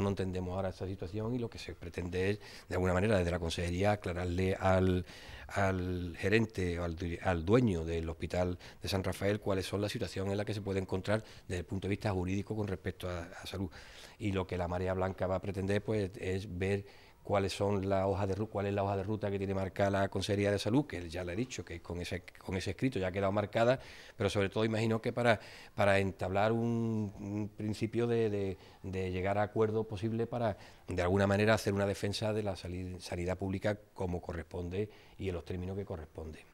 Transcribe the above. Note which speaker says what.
Speaker 1: no entendemos ahora esta situación y lo que se pretende es, de alguna manera, desde la Consejería, aclararle al, al gerente o al, dueño del Hospital de San Rafael cuáles son la situación en la que se puede encontrar desde el punto de vista jurídico con respecto a, salud. Y lo que la Marea Blanca va a pretender pues, es ver cuáles son la hoja de cuál es la hoja de ruta que tiene marcada la Consejería de Salud, que ya le he dicho que con ese con ese escrito ya ha quedado marcada, pero sobre todo imagino que para, para entablar un, principio de, llegar a acuerdo posible para de alguna manera hacer una defensa de la sanidad pública como corresponde y en los términos que corresponde.